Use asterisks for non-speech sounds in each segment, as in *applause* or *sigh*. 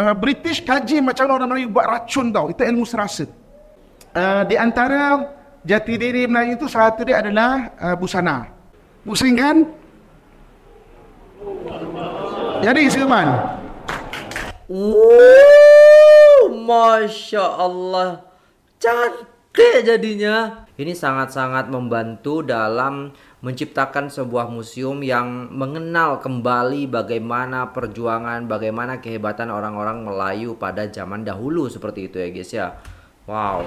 Eh, British kaji macam mana orang Melayu buat racun tau. Itu ilmu serasa. Uh, di antara jati diri Melayu itu salah satu dia adalah uh, eh, busana. kan? Jadi Silman. Wow, Masya Allah. Cantik jadinya. Ini sangat-sangat membantu dalam menciptakan sebuah museum yang mengenal kembali bagaimana perjuangan, bagaimana kehebatan orang-orang Melayu pada zaman dahulu seperti itu ya guys ya. Wow.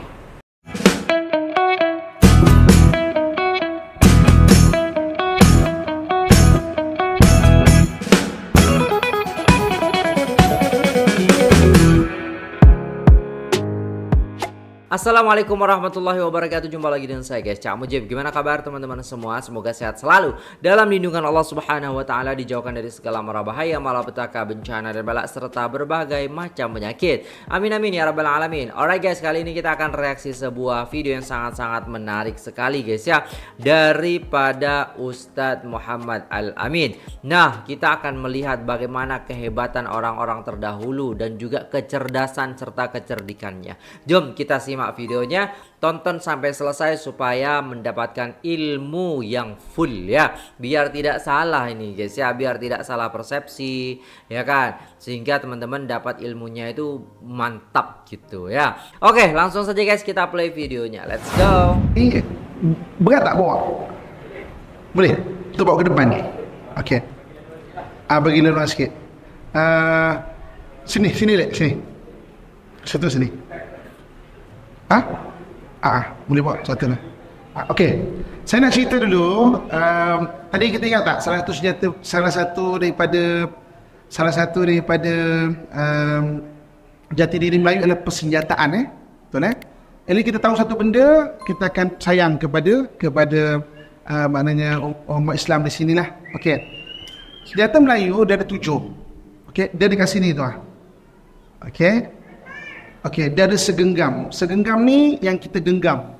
Assalamualaikum warahmatullahi wabarakatuh Jumpa lagi dengan saya guys Cak Mujib Gimana kabar teman-teman semua Semoga sehat selalu Dalam lindungan Allah subhanahu wa ta'ala Dijauhkan dari segala mara bahaya Malapetaka, bencana dan balak Serta berbagai macam penyakit Amin amin ya rabbal alamin Alright guys kali ini kita akan reaksi sebuah video Yang sangat-sangat menarik sekali guys ya Daripada Ustadz Muhammad Al-Amin Nah kita akan melihat bagaimana kehebatan orang-orang terdahulu Dan juga kecerdasan serta kecerdikannya Jom kita simak simak videonya, tonton sampai selesai supaya mendapatkan ilmu yang full ya. Biar tidak salah ini guys ya, biar tidak salah persepsi ya kan. Sehingga teman-teman dapat ilmunya itu mantap gitu ya. Oke, langsung saja guys kita play videonya. Let's go. Ini berat tak bawa? Boleh? Kita bawa ke depan. oke Ah bagi lelah sikit. uh, sini sini lek sini. Satu sini. Ha? Ah, ha, boleh buat satu lah. Ha, ah, okay. Saya nak cerita dulu. Um, tadi kita ingat tak salah satu senjata, salah satu daripada salah satu daripada um, jati diri Melayu adalah persenjataan eh. Betul eh? Jadi kita tahu satu benda, kita akan sayang kepada kepada uh, maknanya umat Islam di sinilah. Okey. Senjata Melayu dia ada tujuh. Okey, dia dekat sini tu ah. Okey. Okey, dia ada segenggam. Segenggam ni yang kita genggam.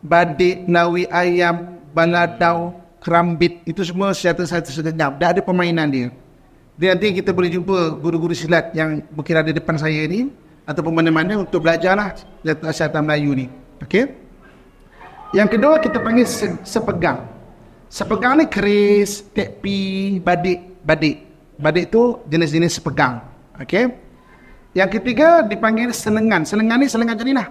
Badik, nawi ayam, baladau, kerambit. Itu semua senjata-senjata segenggam. Dia ada permainan dia. Dan nanti kita boleh jumpa guru-guru silat yang mungkin ada depan saya ni. atau mana-mana untuk belajar lah senjata-senjata Melayu ni. Okey. Yang kedua kita panggil se- sepegang. Sepegang ni keris, tepi, badik, badik. Badik tu jenis-jenis sepegang. Okey. Yang ketiga dipanggil selengan. Selengan ni selengan jenis lah.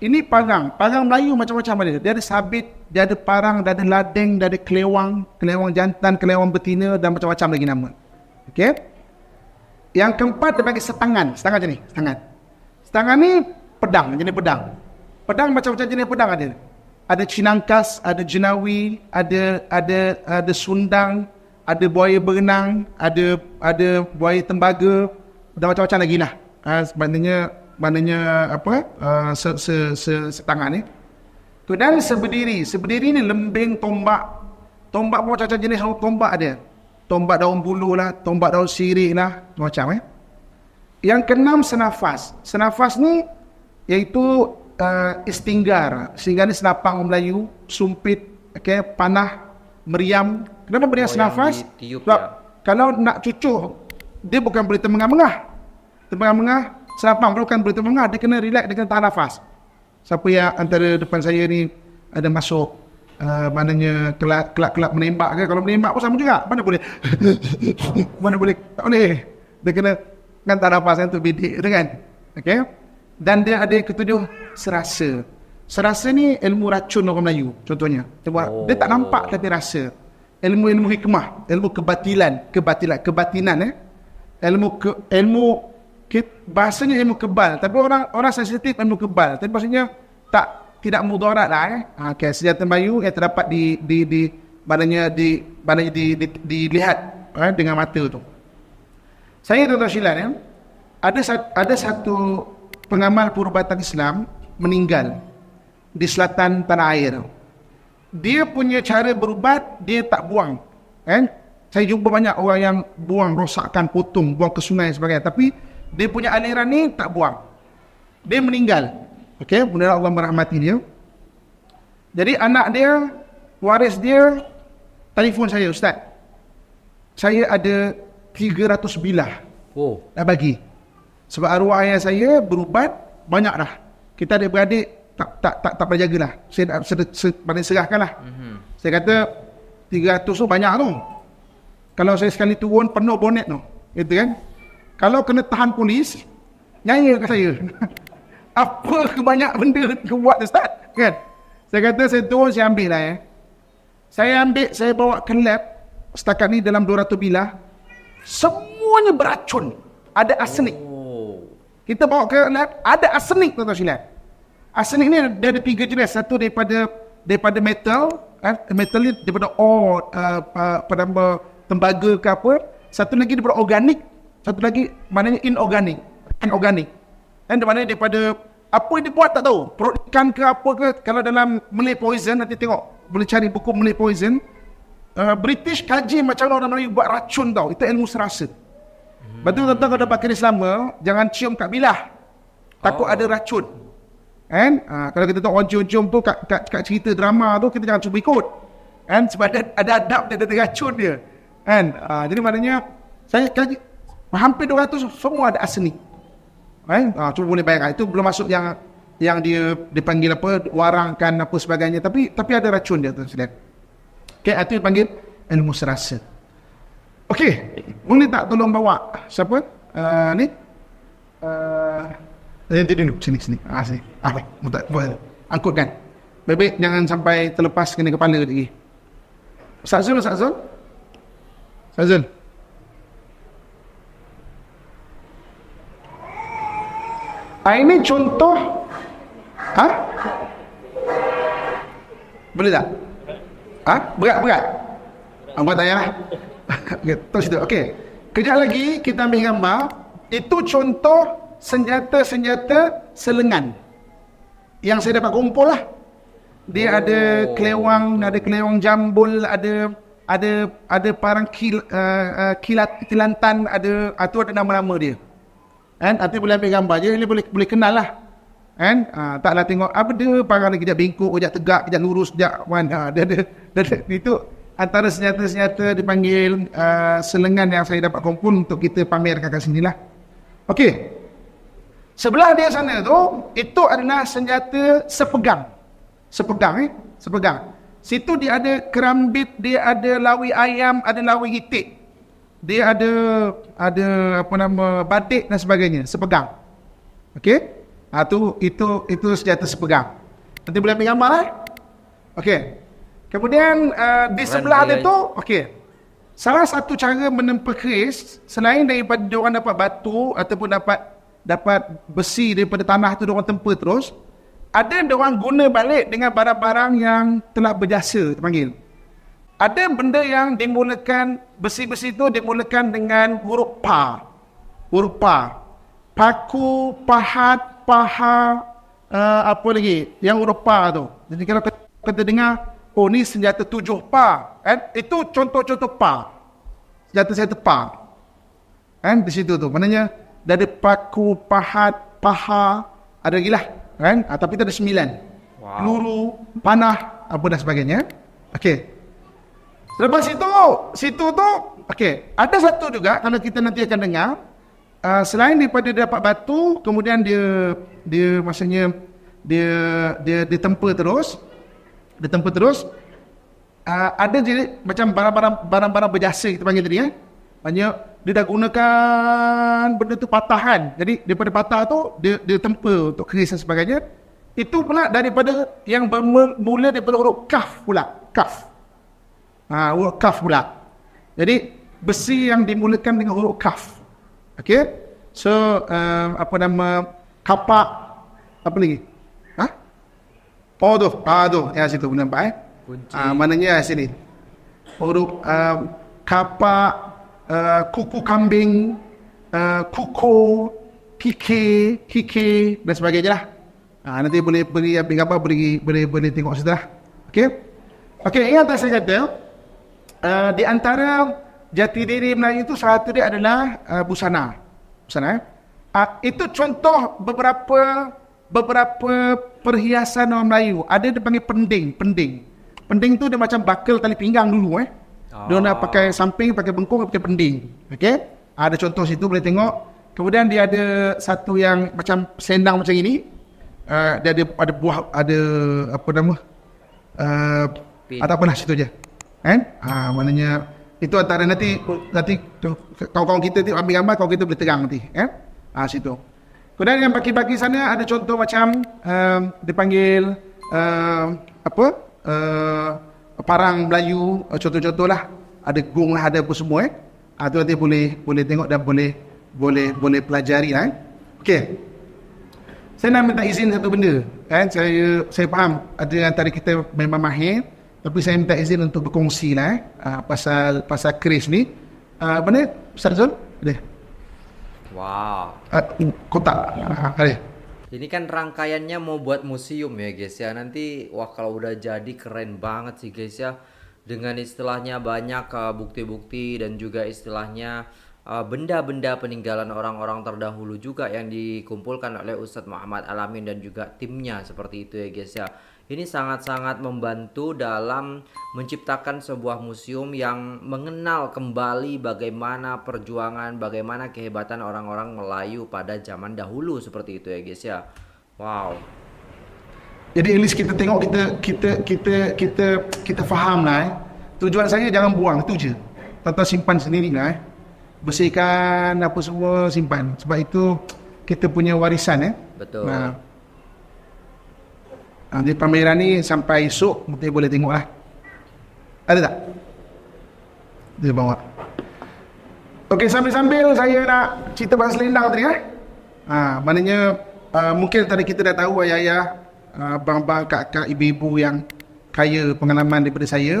Ini parang. Parang Melayu macam-macam ada. Dia ada sabit, dia ada parang, dia ada ladeng, dia ada kelewang. Kelewang jantan, kelewang betina dan macam-macam lagi nama. Okay. Yang keempat dipanggil setangan. Setangan jenis. Setangan. Setangan ni pedang. Jenis pedang. Pedang macam-macam jenis pedang ada. Ada cinangkas, ada jenawi, ada ada ada sundang, ada buaya berenang, ada ada buaya tembaga, dah macam-macam lagi lah. Ha, maknanya, maknanya apa, uh, se, se, se, setangan ni. Kemudian seberdiri. Seberdiri ni lembing tombak. Tombak pun macam-macam jenis tombak dia. Tombak daun bulu lah, tombak daun sirik lah, macam eh. Yang keenam senafas. Senafas ni iaitu uh, istinggar. Istinggar ni senapang Melayu, sumpit, okay, panah, meriam. Kenapa meriam oh, senafas? Tiup, Sebab ya. kalau nak cucuk dia bukan boleh termengah-mengah. Termengah-mengah, senapang bukan boleh termengah. Dia kena relax, dia kena tahan nafas. Siapa yang antara depan saya ni ada masuk Uh, maknanya kelak-kelak menembak ke kalau menembak pun sama juga mana boleh *laughs* mana boleh tak boleh dia kena kan tak nafas yang tu bidik tu kan okay? dan dia ada ketujuh serasa serasa ni ilmu racun orang Melayu contohnya dia, buat, oh. dia tak nampak oh. tapi rasa ilmu-ilmu hikmah ilmu kebatilan kebatilan kebatinan eh ilmu ke, ilmu ke, bahasanya ilmu kebal tapi orang orang sensitif ilmu kebal tapi maksudnya tak tidak mudarat lah eh. Ha, okay. senjata bayu yang terdapat di di di badannya di badannya di dilihat di, di eh, dengan mata tu. Saya Dr. Syilan eh, ada ada satu pengamal perubatan Islam meninggal di selatan tanah air. Dia punya cara berubat dia tak buang. Eh? saya jumpa banyak orang yang buang rosakkan potong buang ke sungai sebagainya tapi dia punya aliran ni tak buang dia meninggal okey mudah Allah merahmati dia jadi anak dia waris dia telefon saya ustaz saya ada 300 bilah oh dah bagi sebab arwah ayah saya berubat banyak dah kita ada beradik tak tak tak tak payah jagalah saya nak ser, lah. mm-hmm. saya kata 300 tu banyak tu kalau saya sekali turun penuh bonet tu. itu kan? Kalau kena tahan polis, nyanyi ke saya. *laughs* Apa kebanyak benda ke buat Ustaz? Kan? Saya kata saya turun saya ambil lah ya. Saya ambil, saya bawa ke lab. Setakat ni dalam 200 bilah. Semuanya beracun. Ada arsenik. Oh. Kita bawa ke lab, ada arsenik tuan-tuan silap. Arsenik ni dia ada tiga jenis. Satu daripada daripada metal. Eh, metal ni daripada ore. Uh, uh, apa tembaga ke apa satu lagi daripada organik satu lagi maknanya inorganik inorganik dan maknanya daripada apa yang dia buat tak tahu perut ikan ke apa ke kalau dalam Malay Poison nanti tengok boleh cari buku Malay Poison uh, British kaji macam orang Melayu buat racun tau itu ilmu serasa hmm. betul tu tuan-tuan kalau dah pakai selama jangan cium kat bilah takut oh. ada racun kan uh, kalau kita tengok orang cium-cium tu kat, kat, kat cerita drama tu kita jangan cuba ikut kan sebab ada, ada adab dia ada racun dia Kan? Uh, jadi maknanya saya kaji hampir 200 semua ada asni. Kan? Uh, cuba boleh bayangkan itu belum masuk yang yang dia dipanggil apa warangkan apa sebagainya tapi tapi ada racun dia tu sekalian. Okey, itu dipanggil ilmu serasa. Okey, mungkin okay. tak tolong bawa siapa? Uh, ni Uh, nanti dulu sini sini. Ah sini. Ah baik, mutak buat. Angkutkan. Baik, jangan sampai terlepas kena kepala lagi. Sazul, Sazul. انزل ah, ini contoh ha boleh tak ha berat berat ambil ah, tayar *laughs* okey terus itu okey kejap lagi kita ambil gambar itu contoh senjata-senjata selengan yang saya dapat kumpul lah dia oh. ada kelewang ada kelewang jambul ada ada ada parang kil uh, uh, kilat kelantan ada atau ah, uh, ada nama-nama dia kan nanti boleh ambil gambar je ni boleh boleh kenal lah kan uh, ah, taklah tengok apa dia parang lagi dia bengkok ah, dia tegak dia lurus dia mana dia ada dia, dia, dia, itu antara senjata-senjata dipanggil uh, selengan yang saya dapat kumpul untuk kita pamerkan kat sinilah okey sebelah dia sana tu itu adalah senjata sepegang sepegang eh sepegang Situ dia ada kerambit, dia ada lawi ayam, ada lawi hitik. Dia ada ada apa nama batik dan sebagainya, sepegang. Okey? Ha, tu, itu itu itu senjata sepegang. Nanti boleh ambil gambar lah. Okey. Kemudian uh, di sebelah dia tu, okey. Salah satu cara menempa keris selain daripada dia orang dapat batu ataupun dapat dapat besi daripada tanah tu dia orang tempa terus, ada yang orang guna balik dengan barang-barang yang telah berjasa dipanggil. Ada benda yang dimulakan besi-besi itu dimulakan dengan huruf pa. Huruf pa. Paku, pahat, paha, uh, apa lagi? Yang huruf pa tu. Jadi kalau kita, dengar, oh ni senjata tujuh pa. Eh, itu contoh-contoh pa. Senjata senjata pa. Eh, di situ tu. Maknanya, dari paku, pahat, paha, ada lagi lah kan? Ha, tapi ada sembilan. Wow. Peluru, panah, apa dan sebagainya. Okey. Selepas itu, situ tu, okey. Ada satu juga kalau kita nanti akan dengar. Uh, selain daripada dia dapat batu, kemudian dia, dia maksudnya, dia, dia, dia, terus. Dia terus. Uh, ada jadi macam barang-barang barang-barang berjasa kita panggil tadi Eh? Maksudnya dia dah gunakan benda tu patahan. Jadi daripada patah tu dia dia tempa untuk keris dan sebagainya. Itu pula daripada yang bermula daripada huruf kaf pula. Kaf. Ha, huruf kaf pula. Jadi besi yang dimulakan dengan huruf kaf. Okay. So um, apa nama kapak apa lagi? Ha? Oh tu. Ha ah, tu. Ya situ nampak eh. Mana Ha, maknanya sini. Huruf um, kapak Uh, kuku kambing, uh, kuku, kiki, kiki dan sebagainya lah. Uh, nanti boleh beri apa apa beri boleh boleh tengok situ Okay. Lah. Okay Okey, yang tadi saya kata, uh, di antara jati diri Melayu itu satu dia adalah uh, busana. Busana. Uh, itu contoh beberapa beberapa perhiasan orang Melayu. Ada dipanggil pending, pending. Pending tu dia macam bakal tali pinggang dulu eh. Oh. nak pakai samping, pakai bengkung, pakai pending. Okey. Ada contoh situ boleh tengok. Kemudian dia ada satu yang macam sendang macam ini. Uh, dia ada ada buah ada apa nama? Uh, atau apa lah situ je. Kan? Ha, uh, maknanya itu antara nanti nanti tu kawan-kawan kita tu ambil gambar kawan kita boleh terang nanti, kan? Ha, situ. Kemudian yang bagi-bagi sana ada contoh macam um, eh, dipanggil um, apa? Uh, parang Melayu eh, contoh-contoh lah ada gung lah ada apa semua eh ha, tu nanti boleh boleh tengok dan boleh boleh boleh pelajari lah eh. ok saya nak minta izin satu benda kan saya saya faham ada antara kita memang mahir tapi saya minta izin untuk berkongsi lah eh ha, pasal pasal kris ni ha, apa ni Ustaz Zul boleh wow ha, kotak ha, boleh Ini kan rangkaiannya mau buat museum ya guys ya. Nanti wah kalau udah jadi keren banget sih guys ya. Dengan istilahnya banyak eh, bukti-bukti uh, dan juga istilahnya eh, benda-benda uh, peninggalan orang-orang terdahulu juga yang dikumpulkan oleh Ustadz Muhammad Alamin dan juga timnya seperti itu ya guys ya. Ini sangat-sangat membantu dalam menciptakan sebuah museum yang mengenal kembali bagaimana perjuangan, bagaimana kehebatan orang-orang Melayu pada zaman dahulu seperti itu ya guys ya. Wow. Jadi ini kita tengok kita kita kita kita kita faham lah eh. Tujuan saya jangan buang itu je. Tata simpan sendiri lah eh. Bersihkan apa semua simpan. Sebab itu kita punya warisan eh. Betul. Nah, Jadi ah, pameran ni sampai esok mungkin boleh tengok lah. Ada tak? Dia bawa. Okey, sambil-sambil saya nak cerita pasal selendang tadi eh. Ha, maknanya uh, mungkin tadi kita dah tahu ayah-ayah, abang-abang, uh, kakak, ibu-ibu yang kaya pengalaman daripada saya.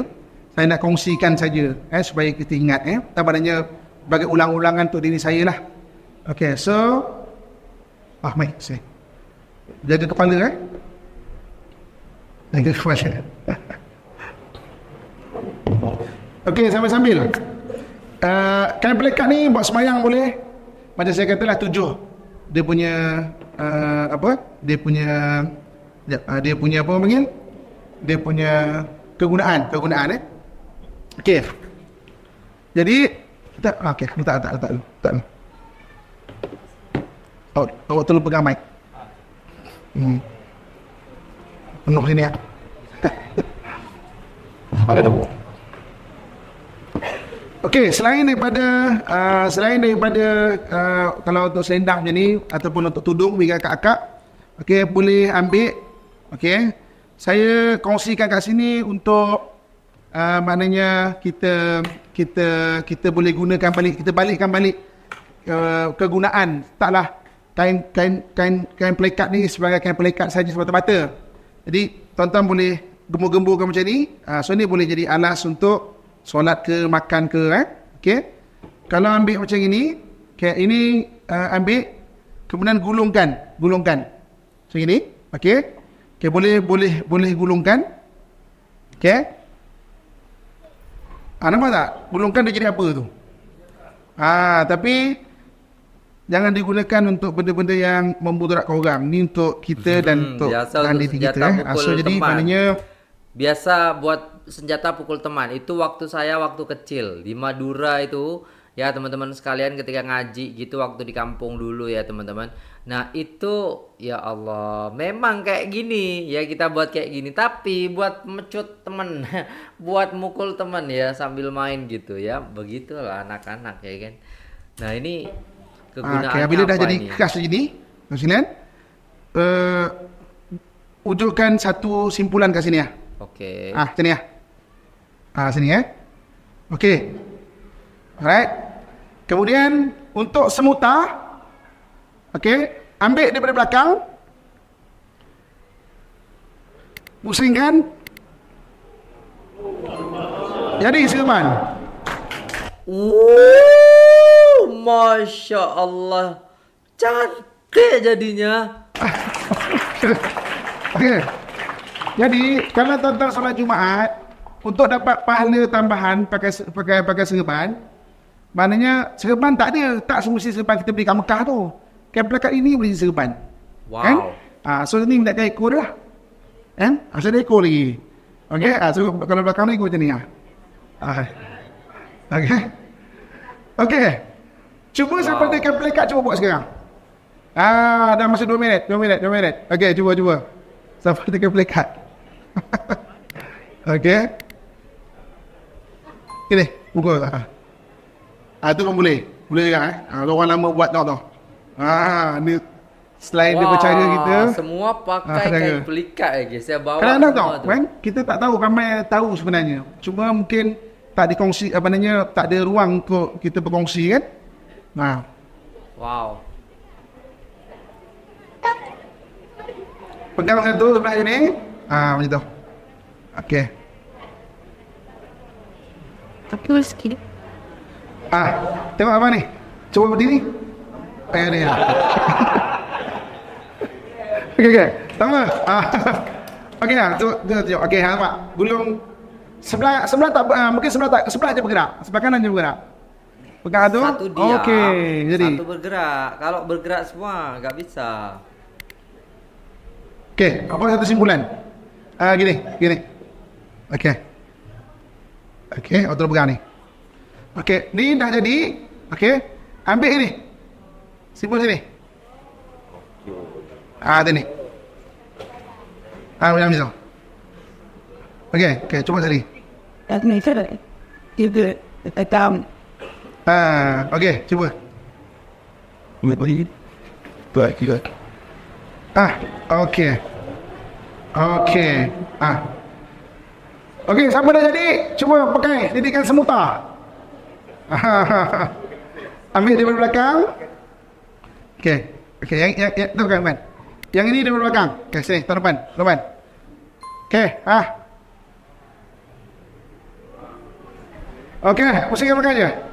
Saya nak kongsikan saja eh, supaya kita ingat. Eh. Dan maknanya bagi ulang-ulangan untuk diri saya lah. Okey, so... Ah, mai, Jaga kepala eh. Thank you for that. Okey, sambil-sambil. Uh, eh, kain pelekat ni buat semayang boleh. Macam saya katalah tujuh. Dia punya uh, apa? Dia punya uh, dia punya apa panggil? Dia punya kegunaan, kegunaan eh. Okey. Jadi kita ah, okey, letak letak letak letak. Awak awak tolong pegang mic. Hmm. Nuk sini ya. Ada tahu. Okey, selain daripada uh, selain daripada uh, kalau untuk selendang macam ni ataupun untuk tudung bagi kakak, akak okey boleh ambil. Okey. Saya kongsikan kat sini untuk uh, maknanya kita kita kita boleh gunakan balik kita balikkan balik uh, kegunaan taklah kain kain kain kain pelikat ni sebagai kain pelikat saja semata-mata. Jadi tuan-tuan boleh gembur-gemburkan macam ni. Uh, so ni boleh jadi alas untuk solat ke makan ke. Eh? Okay. Kalau ambil macam ini. Okay, ini uh, ambil. Kemudian gulungkan. Gulungkan. Macam ini. Okay. Okay, boleh boleh boleh gulungkan. Okay. Ah, nampak tak? Gulungkan dia jadi apa tu? Ah, tapi jangan digunakan untuk benda-benda yang memudaratkan orang. Ni untuk kita hmm, dan untuk tanah kita. Eh. So jadi teman. maknanya biasa buat senjata pukul teman. Itu waktu saya waktu kecil di Madura itu ya teman-teman sekalian ketika ngaji gitu waktu di kampung dulu ya teman-teman. Nah itu ya Allah memang kayak gini ya kita buat kayak gini tapi buat mecut teman, *laughs* buat mukul teman ya sambil main gitu ya begitulah anak-anak ya kan. Nah ini kegunaannya ah, okay, bila dah apa jadi ini? khas macam Tuan Sinan uh, eh, Ujurkan satu simpulan kat sini ya. Ah. Okay. Ah, ah, sini ya. Ah, eh. sini ya. Okay. Okey. Alright. Kemudian untuk semuta Okay. ambil di belakang. Pusingkan. Jadi, Sirman. Oh. Uh, Masya Allah. Cantik jadinya. Oke. Okay. Jadi, karena tentang solat Jumaat untuk dapat pahala tambahan pakai pakai pakai serban, Mananya serban tak ada. Tak semua serban kita beli kat Mekah tu. Kan pelakat ini boleh serban. Wow. Kan? Ah, so, ini minta ekor lah. Kan? Eh? Ah, Asal ekor lagi. Okay, ah, so, kalau belakang ni ikut macam ni lah. Okey. Okey. Cuba wow. siapa dekat play card cuba buat sekarang. Ah, dah masa 2 minit, 2 minit, 2 minit. Okey, cuba cuba. Siapa dekat play card? *laughs* Okey. Ini, buka lah. Ah, tu kan boleh. Boleh juga eh. Ah, orang lama buat tau tau. Ah, ni selain wow, dia percaya kita. Semua pakai ah, kain pelikat lagi. Eh, saya bawa Kadang semua tau, tu. Kan? Kita tak tahu ramai tahu sebenarnya. Cuma mungkin tak dikongsi apa namanya tak ada ruang untuk kita berkongsi kan nào wow pegang macam tu sebelah sini ah macam tu okey tapi boleh sikit ah tengok apa ni cuba berdiri eh ni lah okey okey Tengok. ah Okey lah, tu tu tu. Okey, ha nampak. Gulung sebelah sebelah tak uh, mungkin sebelah tak sebelah je bergerak. Sebelah kanan je bergerak. Pegang tu? Satu diam. Okay, jadi. Satu bergerak. Kalau bergerak semua, tak bisa. Okay, apa satu simpulan? Uh, gini, gini. Okay. Okay, otor pegang ni. Okay, ni dah jadi. Okay, ambil ini. Simpul sini. Ah, ini. Ah, macam ni tau. Okay, okay, cuba tadi. Tak ni, saya dah. Dia tu, Ah, okey, cuba. Baik, kita. Ah, ha, okey. Okey. Ah. Okey, siapa dah jadi? Cuba pakai didikan semuta. Ambil di belakang. Okey. Okey, yang yang yang tu kan, man. Yang ini di belakang. Okey, sini, tuan depan. Tuan depan. Okey, ah. Okey, pusingkan belakang je.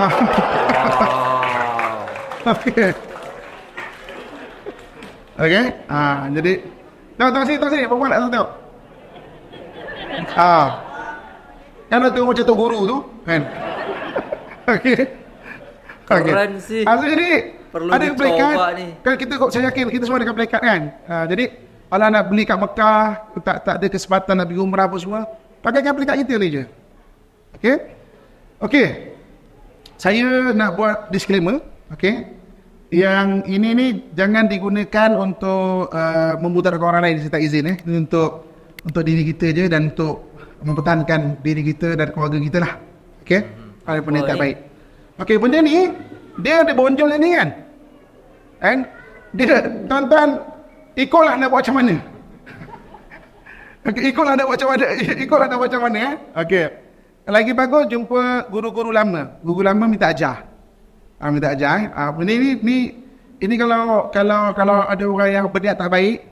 *laughs* Okey. Okey. Ah, jadi tengok tengok sini, tengok sini. Perempuan nak tengok. Ah. Kan tengok macam tu guru tu, kan? Okey. Okey. Transi. ni, perlu ada play ni. Kan kita kok saya yakin kita semua ada kan play card kan? Ah, jadi kalau nak beli kat Mekah, tak tak ada kesempatan nak pergi umrah apa semua, pakai kan play card kita ni je. Okey. Okey saya nak buat disclaimer okey yang ini ni jangan digunakan untuk uh, memudaratkan orang lain saya tak izin eh ini untuk untuk diri kita je dan untuk mempertahankan diri kita dan keluarga kita lah okey hmm. kalau benda tak baik okey benda ni dia ada bonjol ni kan and dia tuan-tuan ikutlah nak buat macam mana *laughs* Okay, ikutlah nak buat macam mana. *laughs* Ikutlah nak buat macam mana. Eh? Okay. Lagi bagus jumpa guru-guru lama. Guru lama minta ajar. Ha, minta ajar. Ha, eh. ah, ini, ini, ini, ini kalau kalau kalau ada orang yang berniat tak baik,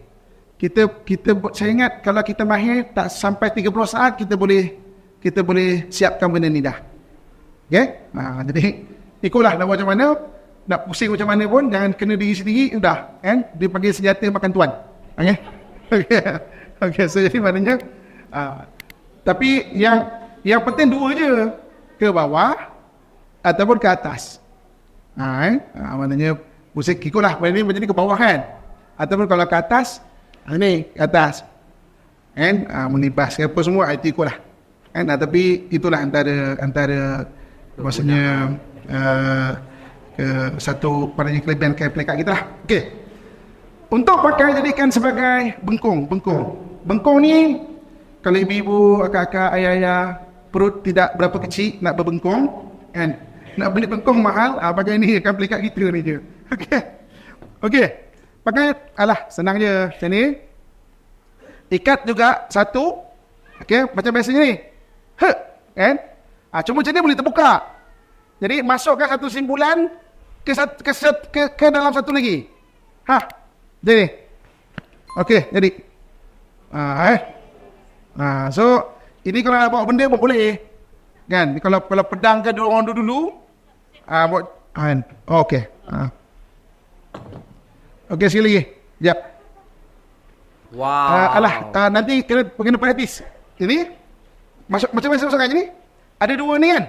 kita kita saya ingat kalau kita mahir tak sampai 30 saat kita boleh kita boleh siapkan benda ni dah. Okey? Ha, jadi ikutlah nak macam mana nak pusing macam mana pun jangan kena diri sendiri sudah kan dia panggil senjata makan tuan okey *laughs* okey okay. so jadi maknanya uh, tapi yang yang penting dua je. Ke bawah ataupun ke atas. Ha, eh? ha maknanya pusing kiko lah. Benda macam ni ke bawah kan? Ataupun kalau ke atas, ini ha, ke atas. Kan? Ha, menibas ke apa semua, ha, itu ikut lah. Kan? Ha, tapi itulah antara antara maksudnya uh, ke satu padanya kelebihan kain pelikat kita lah. Okey. Untuk pakai jadikan sebagai bengkung, bengkung. Bengkung ni kalau ibu-ibu, akak-akak, ayah-ayah perut tidak berapa kecil nak berbengkong kan nak beli bengkong mahal ah pakai ni akan beli kat kita ni je *laughs* okey okey pakai alah senang je macam ni ikat juga satu okey macam biasanya ni ha kan ah cuma macam ni boleh terbuka jadi masukkan satu simpulan ke ke ke, ke dalam satu lagi ha jadi okey jadi ah eh ah so ini kalau nak bawa benda pun boleh. Kan? Kalau kalau pedang ke orang dulu dulu. Ah uh, buat ah, kan. Oh, Okey. Ah. Okey sekali lagi. Jap. Wow. Uh, alah, uh, nanti kena kena praktis. Ini masuk macam mana masukkan ini? Ada dua ni kan?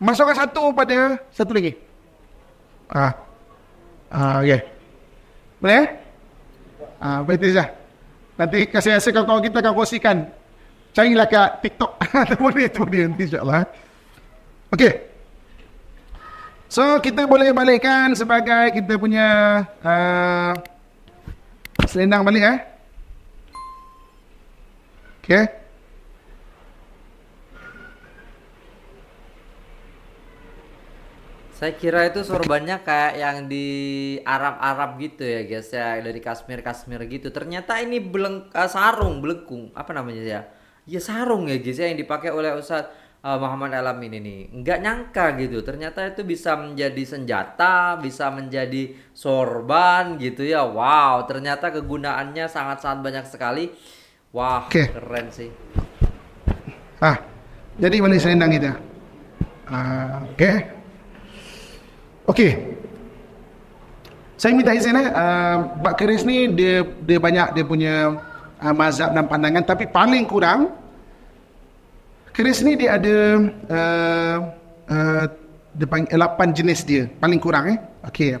Masukkan satu pada satu lagi. Ah. Uh. Ah, uh, okey. Boleh? Eh? Ah, betul dah. Nanti kasih kasih kawan kita akan kongsikan carilah kat TikTok ataupun dia tu dia nanti insyaAllah eh. ok so kita boleh balikkan sebagai kita punya uh, selendang balik eh ok Saya kira itu sorbannya kayak yang di Arab-Arab gitu ya guys ya dari Kashmir-Kashmir gitu. Ternyata ini beleng, uh, sarung belengkung apa namanya ya? ya sarung ya guys ya yang dipakai oleh Ustadz uh, eh, Muhammad Alam ini nih nggak nyangka gitu ternyata itu bisa menjadi senjata bisa menjadi sorban gitu ya wow ternyata kegunaannya sangat-sangat banyak sekali wah wow, okay. keren sih ah jadi mana selendang itu ya? ah, oke oke saya minta izin ya, eh uh, Pak Keris ni dia dia banyak dia punya uh, mazhab dan pandangan tapi paling kurang keris ni dia ada uh, uh, dia panggil 8 jenis dia paling kurang eh okey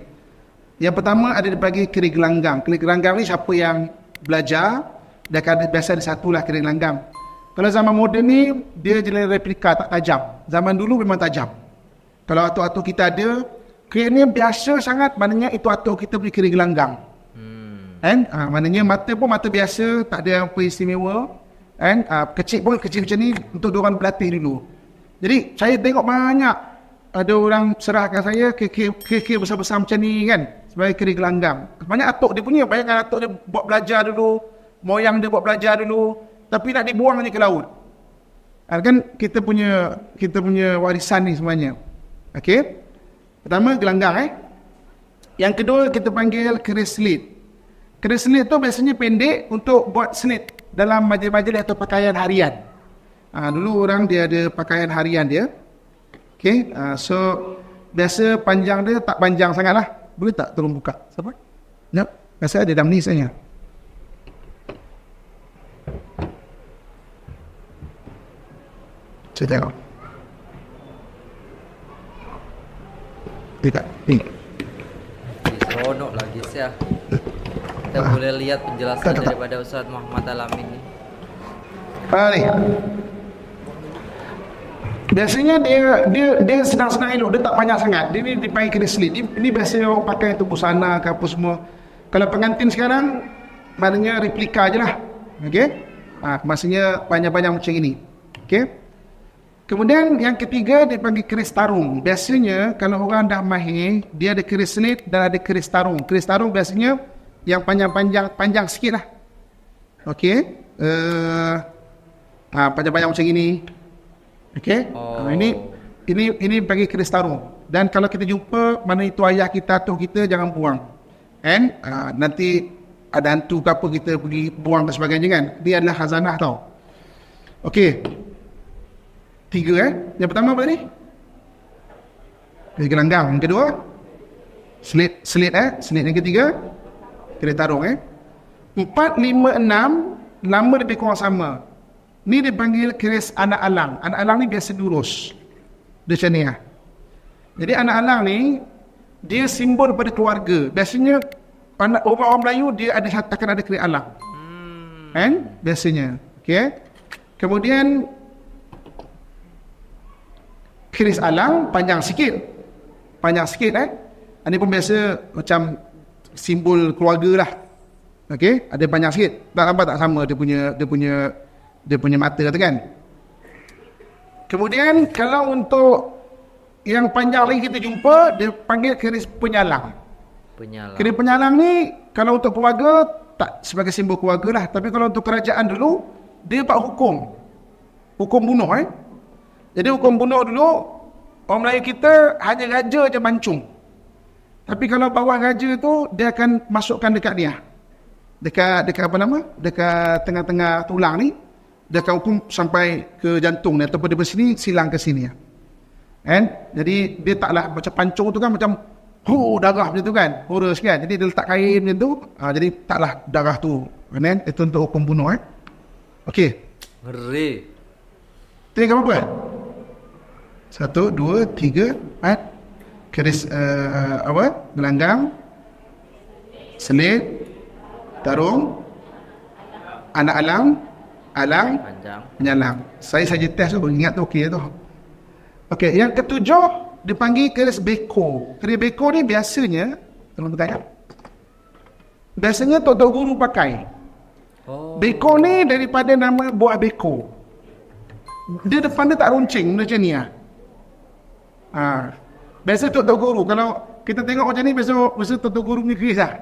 yang pertama ada dia panggil keri gelanggang keri gelanggang ni siapa yang belajar dah akan biasa ada satulah keri gelanggang kalau zaman moden ni dia jenis replika tak tajam zaman dulu memang tajam kalau atuk-atuk kita ada keri ni biasa sangat maknanya itu atuk kita beri keri gelanggang And, ha, maknanya mata pun mata biasa tak ada apa istimewa And, ha, kecil pun kecil macam ni untuk diorang berlatih dulu jadi saya tengok banyak ada orang serahkan saya KK besar-besar macam ni kan sebagai kering gelanggang banyak atuk dia punya banyak atuk dia buat belajar dulu moyang dia buat belajar dulu tapi nak dibuang ni ke laut ha, kan kita punya kita punya warisan ni sebenarnya okey pertama gelanggang eh yang kedua kita panggil keris lead Kena senit tu biasanya pendek untuk buat senit dalam majlis-majlis atau pakaian harian. Ha, dulu orang dia ada pakaian harian dia. Okay, ha, ah, so biasa panjang dia tak panjang sangat lah. Boleh tak tolong buka? Sabar. Nak? Biasa ada dalam ni sebenarnya. Saya tengok. Dia tak? Ni. lagi siah kita ah. boleh lihat penjelasan tidak, tidak. daripada Ustaz Muhammad Alam ini. Ah, nih. Biasanya dia dia dia senang-senang elok, dia tak banyak sangat. Dia ni dipanggil kena selit. Ini biasanya orang pakai tu busana ke apa semua. Kalau pengantin sekarang maknanya replika je lah. Okey. Ah, ha, maksudnya banyak-banyak macam ini. Okey. Kemudian yang ketiga dipanggil keris tarung. Biasanya kalau orang dah mahir, dia ada keris selit dan ada keris tarung. Keris tarung biasanya yang panjang-panjang panjang sikit lah Okey. Uh, eh, ha, ah, panjang-panjang macam ah, ini. Okey. Oh. Uh, ini ini ini bagi kristal rum. Dan kalau kita jumpa mana itu ayah kita atau kita jangan buang. And uh, nanti ada hantu ke apa kita pergi buang dan sebagainya kan. Dia adalah hazanah tau. Okey. Tiga eh. Yang pertama apa tadi? Kelanggang. Yang kedua? Selit, selit eh. Selit yang ketiga? kena tarung eh. 4, 5, 6, lama lebih kurang sama. Ni dia panggil keris anak alang. Anak alang ni biasa lurus. Dia macam ni lah. Jadi anak alang ni, dia simbol daripada keluarga. Biasanya, anak, orang, orang Melayu dia ada, akan ada keris alang. Hmm. Eh? Biasanya. Okay. Eh? Kemudian, keris alang panjang sikit. Panjang sikit eh. Ini pun biasa macam simbol keluarga lah Okey, ada banyak sikit. Tak nampak tak sama dia punya dia punya dia punya mata kata kan. Kemudian kalau untuk yang panjang lagi kita jumpa dia panggil keris penyalang. Penyalang. Keris penyalang ni kalau untuk keluarga tak sebagai simbol keluarga lah, tapi kalau untuk kerajaan dulu dia pak hukum. Hukum bunuh eh. Jadi hukum bunuh dulu orang Melayu kita hanya raja je mancung. Tapi kalau bawah raja tu dia akan masukkan dekat dia. Dekat dekat apa nama? Dekat tengah-tengah tulang ni dia akan hukum sampai ke jantung ni ataupun dari sini silang ke sini ya. Kan? Jadi dia taklah macam pancung tu kan macam hu darah macam tu kan. Horus kan. Jadi dia letak kain macam tu. Ha, jadi taklah darah tu. Kan? Eh? Itu untuk hukum bunuh eh. Okey. Ngeri. Tengok apa buat? Satu, dua, tiga, empat, keris uh, uh, apa gelanggang selit tarung anak alang, alang, menyalam saya saja test tu ingat tu okey tu okey yang ketujuh dipanggil keris beko keris beko ni biasanya tolong tekan ya biasanya tok guru pakai oh. beko ni daripada nama buah beko dia depan dia tak runcing macam ni ah ha. Biasa tu tu guru kalau kita tengok macam ni biasa biasa tu tok guru punya keris lah.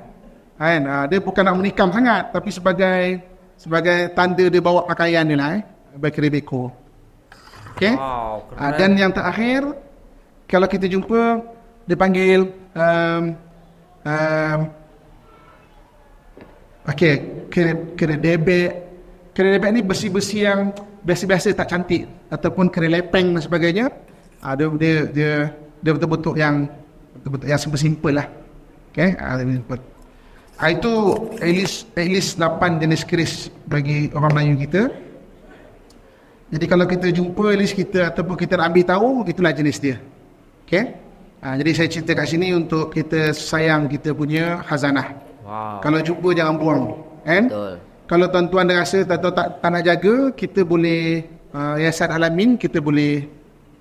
Kan? Ha, dia bukan nak menikam sangat tapi sebagai sebagai tanda dia bawa pakaian dia lah eh. Baik Rebecca. Okay? Wow, ha, dan yang terakhir kalau kita jumpa dia panggil um, um, Okay, kena kena debek. Kena debek ni besi-besi yang biasa-biasa tak cantik ataupun kena lepeng dan sebagainya. Ada ah, ha, dia dia, dia dia betul-betul yang betul-betul yang simple-simple lah. Okay? Uh, simple. Uh, itu at least, at least 8 jenis keris bagi orang Melayu kita. Jadi kalau kita jumpa at least kita ataupun kita nak ambil tahu, itulah jenis dia. Okay? Uh, jadi saya cerita kat sini untuk kita sayang kita punya hazanah. Wow. Kalau jumpa jangan buang. Kan? Kalau tuan-tuan rasa tak, tak, tak, tak nak jaga, kita boleh uh, ah, yasad alamin, kita boleh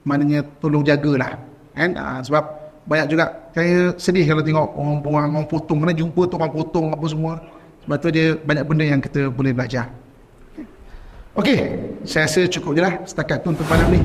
maknanya tolong jagalah kan ha, sebab banyak juga saya sedih kalau tengok orang buang orang potong mana jumpa tu orang potong apa semua sebab tu dia banyak benda yang kita boleh belajar okey saya rasa cukup je lah setakat tu untuk malam ni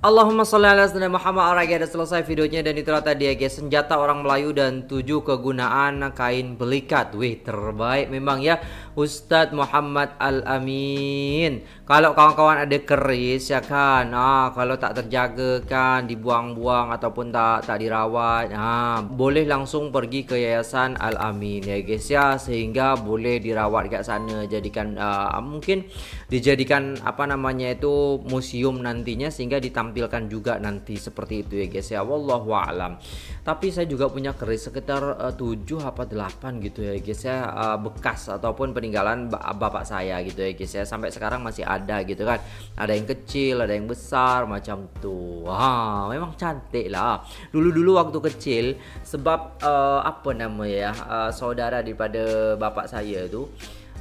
Allahumma salli ala sana Muhammad Alright ada selesai videonya dan itulah tadi ya guys Senjata orang Melayu dan tujuh kegunaan kain belikat Wih terbaik memang ya Ustadz Muhammad Al-Amin Kalau kawan-kawan ada keris ya kan ah, Kalau tak terjaga kan Dibuang-buang ataupun tak tak dirawat ah, Boleh langsung pergi ke Yayasan Al-Amin ya guys ya Sehingga boleh dirawat kat sana Jadikan uh, mungkin Dijadikan apa namanya itu Museum nantinya sehingga ditambah tampilkan juga nanti seperti itu ya guys ya wallahu alam tapi saya juga punya keris sekitar eh, uh, 7 apa 8 gitu ya guys ya uh, bekas ataupun peninggalan bapak saya gitu ya guys ya sampai sekarang masih ada gitu kan ada yang kecil ada yang besar macam tuh ha, wah memang cantik lah dulu-dulu waktu kecil sebab uh, apa namanya ya uh, saudara daripada bapak saya itu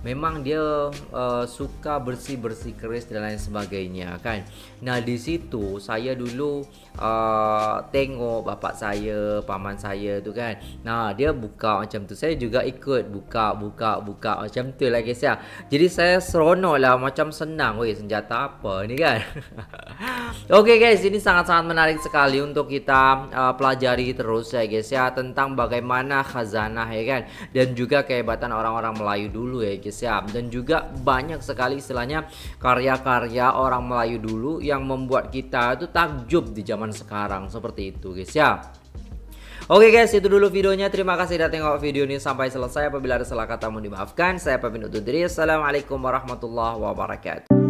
memang dia uh, suka bersih-bersih keris dan lain sebagainya kan. Nah, di situ saya dulu uh, tengok bapak saya, paman saya tu kan. Nah, dia buka macam tu. Saya juga ikut buka buka buka macam tu lah guys ya. Jadi saya seronok lah macam senang weh senjata apa ni kan. *laughs* Okey guys, ini sangat-sangat menarik sekali untuk kita uh, pelajari terus ya guys ya tentang bagaimana khazanah ya kan dan juga kehebatan orang-orang Melayu dulu ya guys. siap dan juga banyak sekali istilahnya karya-karya orang Melayu dulu yang membuat kita itu takjub di zaman sekarang seperti itu guys ya. Oke guys, itu dulu videonya. Terima kasih sudah tengok video ini sampai selesai. Apabila ada salah kata mohon dimaafkan. Saya Pepin Utudri. Assalamualaikum warahmatullahi wabarakatuh.